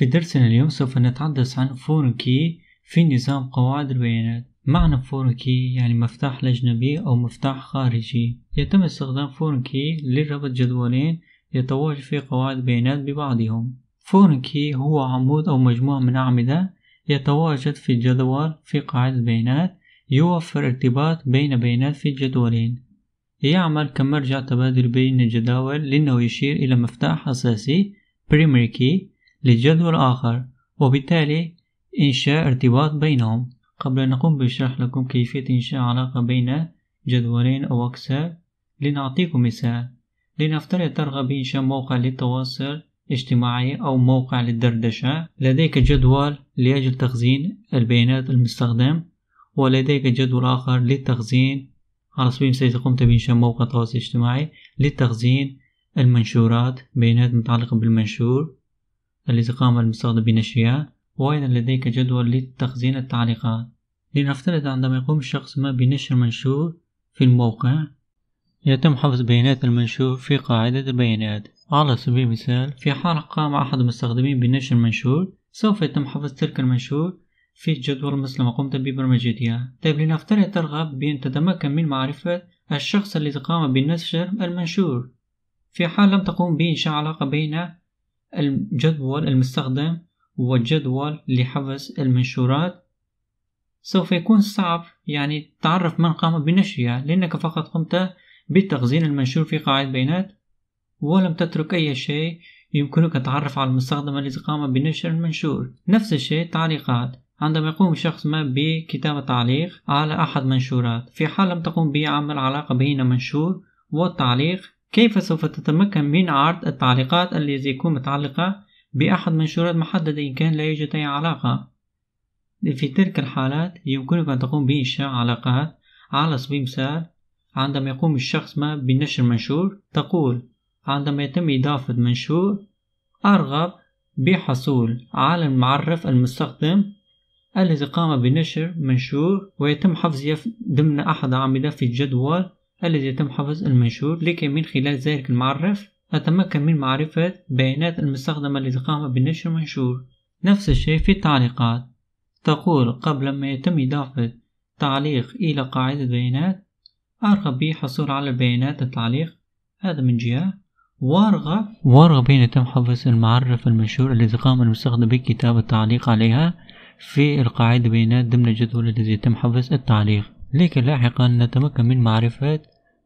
في درسنا اليوم سوف نتحدث عن فورن كي في نظام قواعد البيانات معنى فورن كي يعني مفتاح لجنبي أو مفتاح خارجي يتم استخدام فورن كي لربط جدولين يتواجد في قواعد بيانات ببعضهم فورن كي هو عمود أو مجموعة من أعمدة يتواجد في الجدول في قاعدة البيانات يوفر ارتباط بين بيانات في الجدولين يعمل كمرجع تبادل بين الجداول لأنه يشير إلى مفتاح أساسي primary key للجدول الآخر وبالتالي إنشاء ارتباط بينهم قبل أن نقوم بشرح لكم كيفية إنشاء علاقة بين جدولين أو أكثر لنعطيكم مثال لنفترض ترغب بإنشاء موقع للتواصل اجتماعي أو موقع للدردشة لديك جدول لأجل تخزين البيانات المستخدم ولديك جدول آخر للتخزين على سبيل المثال قمت بإنشاء موقع تواصل اجتماعي لتخزين المنشورات بيانات متعلقة بالمنشور التي قام المستخدم بنشرها وأيضا لديك جدول لتخزين التعليقات لنفترض عندما يقوم شخص ما بنشر منشور في الموقع يتم حفظ بيانات المنشور في قاعدة البيانات على سبيل المثال في حال قام أحد المستخدمين بنشر منشور سوف يتم حفظ تلك المنشور في جدول مثل ما قمت ببرمجتها طيب لنفترض ترغب بأن تتمكن من معرفة الشخص الذي قام بنشر المنشور في حال لم تقوم بإنشاء علاقة بين الجدول المستخدم والجدول لحفظ المنشورات سوف يكون صعب يعني تعرف من قام بنشرها لأنك فقط قمت بتخزين المنشور في قاعدة بيانات ولم تترك أي شيء يمكنك التعرف على المستخدم الذي قام بنشر المنشور نفس الشيء تعليقات عندما يقوم شخص ما بكتابة تعليق على أحد منشورات في حال لم تقوم بعمل علاقة بين منشور والتعليق كيف سوف تتمكن من عرض التعليقات التي يكون متعلقة بأحد منشورات محددة إن كان لا يوجد أي علاقة؟ في تلك الحالات يمكنك أن تقوم بإنشاء علاقات على سبيل المثال عندما يقوم الشخص ما بنشر منشور تقول عندما يتم إضافة منشور أرغب بحصول على المعرف المستخدم الذي قام بنشر منشور ويتم حفظه ضمن أحد أعمدة في الجدول الذي يتم حفظ المنشور لكي من خلال ذلك المعرف أتمكن من معرفة بيانات المستخدمة التي قام بنشر المنشور نفس الشيء في التعليقات تقول قبل ما يتم إضافة تعليق إلى قاعدة بيانات أرغب بحصول على بيانات التعليق هذا من جهة وارغب وارغب بأن يتم حفظ المعرف المنشور الذي قام المستخدم بكتابة التعليق عليها في القاعدة بيانات ضمن الجدول الذي يتم حفظ التعليق لكن لاحقا نتمكن من معرفة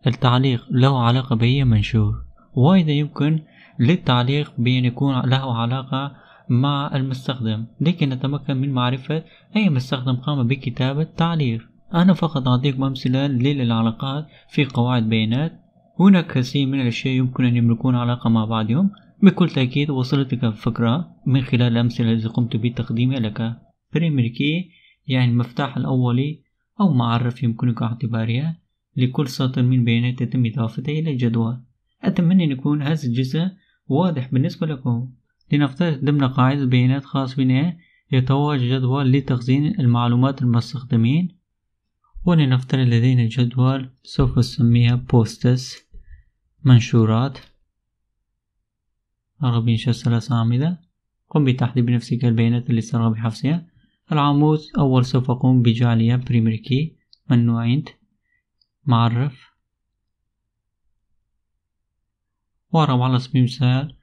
التعليق له علاقة بأي منشور وأيضا يمكن للتعليق بأن يكون له علاقة مع المستخدم لكي نتمكن من معرفة أي مستخدم قام بكتابة تعليق أنا فقط أعطيكم أمثلة للعلاقات في قواعد بيانات هناك كثير من الأشياء يمكن أن يملكون علاقة مع بعضهم بكل تأكيد وصلتك الفكرة من خلال الأمثلة التي قمت بتقديمها لك بريمير كي يعني المفتاح الأولي أو معرف يمكنك اعتبارها لكل سطر من بيانات يتم إضافته إلى الجدول أتمنى أن يكون هذا الجزء واضح بالنسبة لكم لنفترض ضمن قاعدة بيانات خاص بنا يتواجد جدول لتخزين المعلومات المستخدمين ولنفترض لدينا جدول سوف نسميها بوستس منشورات أرغب إنشاء ثلاثة أعمدة قم بتحديد بنفسك البيانات اللي ترغب بحفظها العمود أول سوف أقوم بجعلها بريمير كي من نوع معرف واعرب على سبيل المثال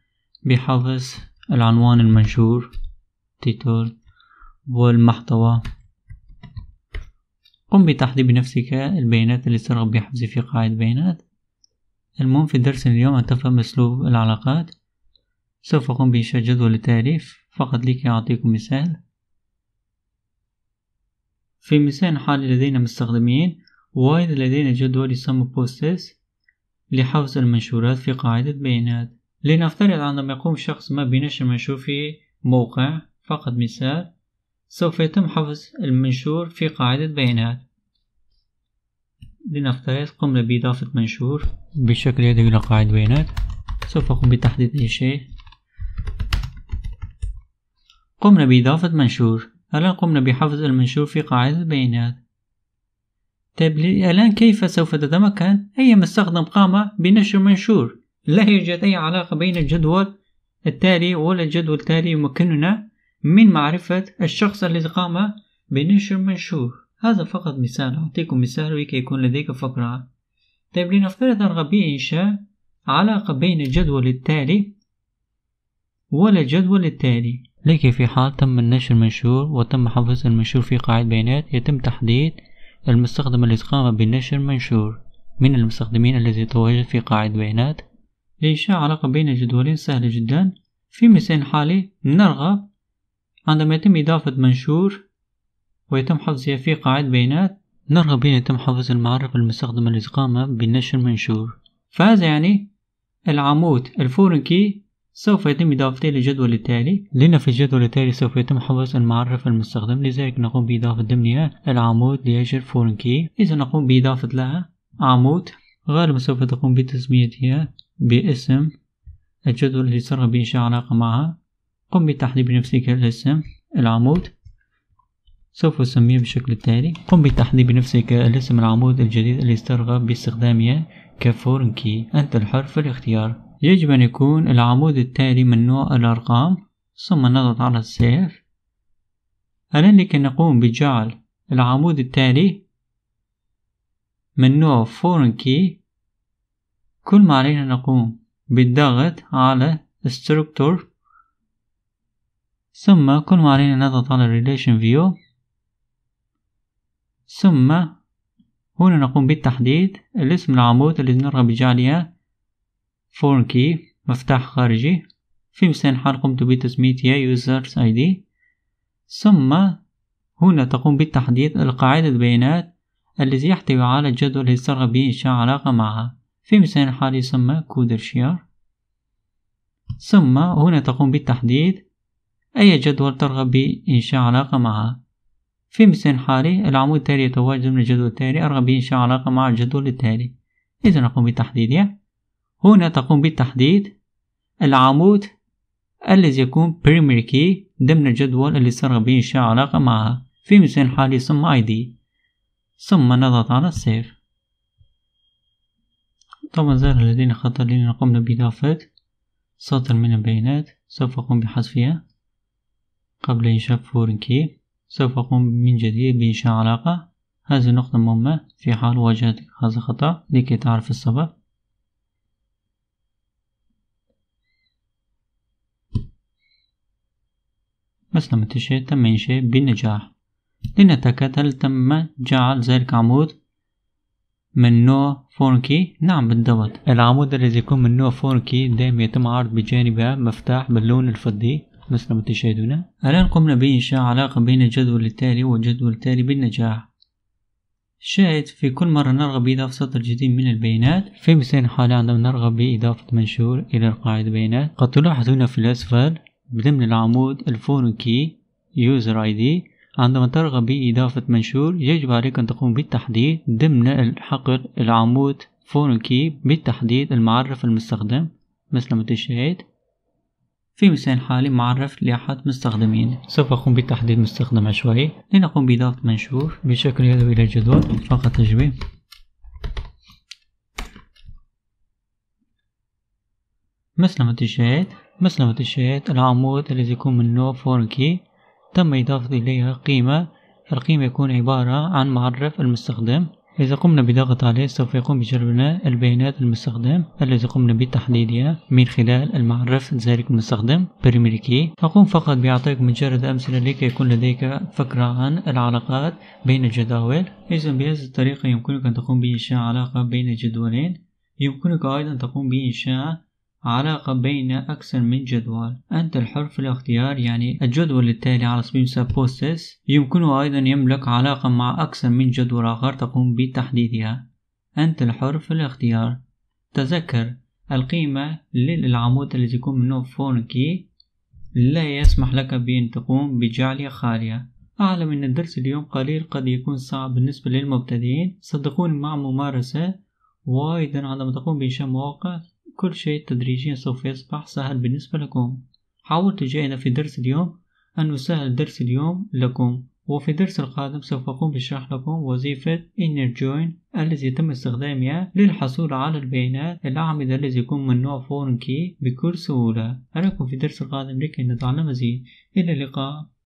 بحفظ العنوان المنشور تيتول والمحتوى قم بتحديد بنفسك البيانات التي ترغب بحفظها في قاعدة بيانات المهم في درس اليوم أن تفهم أسلوب العلاقات سوف أقوم بإنشاء جدول التعريف فقط لكي أعطيكم مثال في مثال حالي لدينا مستخدمين وايد لدينا جدول يسمى بوستس لحفظ المنشورات في قاعدة بيانات لنفترض عندما يقوم شخص ما بنشر منشور في موقع فقط مثال سوف يتم حفظ المنشور في قاعدة بيانات لنفترض قمنا بإضافة منشور بالشكل يدوي إلى قاعدة بيانات سوف أقوم بتحديد أي شيء قمنا بإضافة منشور الآن قمنا بحفظ المنشور في قاعدة بيانات طيب الآن كيف سوف تتمكن أي مستخدم قام بنشر منشور لا يوجد أي علاقة بين الجدول التالي ولا الجدول التالي يمكننا من معرفة الشخص الذي قام بنشر منشور هذا فقط مثال أعطيكم مثال لكي يكون لديك فكرة طيب لنفترض الغبي إنشاء علاقة بين الجدول التالي ولا الجدول التالي لكن في حال تم النشر منشور وتم حفظ المنشور في قاعدة بيانات يتم تحديد المستخدم الذي قام بنشر منشور من المستخدمين الذي يتواجد في قاعدة بيانات لإنشاء علاقة بين جدولين سهلة جدا في مثال الحالي نرغب عندما يتم إضافة منشور ويتم حفظها في قاعدة بيانات نرغب بأن يتم حفظ المعرفة المستخدم الذي قام بنشر منشور فهذا يعني العمود الفورن كي سوف يتم إضافته للجدول التالي لأن في الجدول التالي سوف يتم حفظ المعرف المستخدم لذلك نقوم بإضافة ضمنها العمود لأجل فورن كي إذا نقوم بإضافة لها عمود غالبا سوف تقوم بتسميتها باسم الجدول اللي ترغب بإنشاء علاقة معها قم بتحديد بنفسك الاسم العمود سوف أسميه بالشكل التالي قم بتحديد بنفسك الاسم العمود الجديد الذي ترغب باستخدامه كفورن كي أنت الحر في الاختيار يجب أن يكون العمود التالي من نوع الأرقام ثم نضغط على السيف الآن لكي نقوم بجعل العمود التالي من نوع فورن كي كل ما علينا نقوم بالضغط على structure ثم كل ما علينا نضغط على relation view ثم هنا نقوم بالتحديد الاسم العمود الذي نرغب بجعله فورن كي مفتاح خارجي في حال قمت يوزرز اي دي ثم هنا تقوم بالتحديث القاعدة البيانات الذي يحتوي على الجدول ترغب بإنشاء علاقة معها في مثال الحالي يسمى كودر شير ثم هنا تقوم بالتحديد أي جدول ترغب بإنشاء علاقة معها في مثال الحالي العمود التالي يتواجد من الجدول التالي أرغب بإنشاء علاقة مع الجدول التالي إذا نقوم بتحديده هنا تقوم بتحديد العمود الذي يكون primary key ضمن الجدول اللي صار بإنشاء علاقة معها في مثال حالي ثم ID ثم نضغط على Save طبعا ظهر لدينا خطأ لأننا قمنا بإضافة سطر من البيانات سوف أقوم بحذفها قبل إنشاء فورين كي سوف أقوم من جديد بإنشاء علاقة هذه نقطة مهمة في حال واجهتك هذا خطأ لكي تعرف السبب تم تمنش بنجاح لنتكتل تم جعل ذلك عمود من نوع 4 نعم بالضبط العمود الذي يكون من نوع 4 دائما يتم عرض بجانبها مفتاح باللون الفضي مثل ما تشاهدون الآن قمنا بإنشاء علاقة بين الجدول التالي والجدول التالي بالنجاح شاهد في كل مرة نرغب بإضافة سطر جديد من البيانات في مثال حالة عندما نرغب بإضافة منشور إلى القاعدة بيانات قد تلاحظون في الأسفل بضمن العمود الفون كي يوزر اي دي عندما ترغب بإضافة منشور يجب عليك أن تقوم بالتحديد ضمن الحقل العمود فون كي بالتحديد المعرف المستخدم مثل ما تشاهد في مثال حالي معرف لأحد مستخدمين سوف أقوم بتحديد مستخدم عشوائي لنقوم بإضافة منشور بشكل يدوي إلى الجدول فقط تجميع مثل ما تشاهد مثل ما تشاهد العمود الذي يكون من نوع فورن كي تم إضافة إليها قيمة القيمة يكون عبارة عن معرف المستخدم إذا قمنا بضغط عليه سوف يقوم بجربنا البيانات المستخدم الذي قمنا بتحديدها من خلال المعرف ذلك المستخدم بريمير كي أقوم فقط بإعطائك مجرد أمثلة لكي يكون لديك فكرة عن العلاقات بين الجداول إذا بهذه الطريقة يمكنك أن تقوم بإنشاء علاقة بين الجدولين يمكنك أيضا تقوم بإنشاء علاقة بين أكثر من جدول أنت الحر في الاختيار يعني الجدول التالي على سبيل المثال بوستس يمكنه أيضا يملك علاقة مع أكثر من جدول آخر تقوم بتحديدها أنت الحر في الاختيار تذكر القيمة للعمود الذي يكون من نوع فورن كي لا يسمح لك بأن تقوم بجعلها خالية أعلم أن الدرس اليوم قليل قد يكون صعب بالنسبة للمبتدئين صدقوني مع ممارسة وأيضا عندما تقوم بإنشاء مواقع كل شيء تدريجيا سوف يصبح سهل بالنسبة لكم حاولت جيدا في درس اليوم أن أسهل درس اليوم لكم وفي الدرس القادم سوف أقوم بشرح لكم وظيفة inner join التي يتم استخدامها للحصول على البيانات الأعمدة التي يكون من نوع foreign key بكل سهولة أراكم في الدرس القادم لكي نتعلم مزيد إلى اللقاء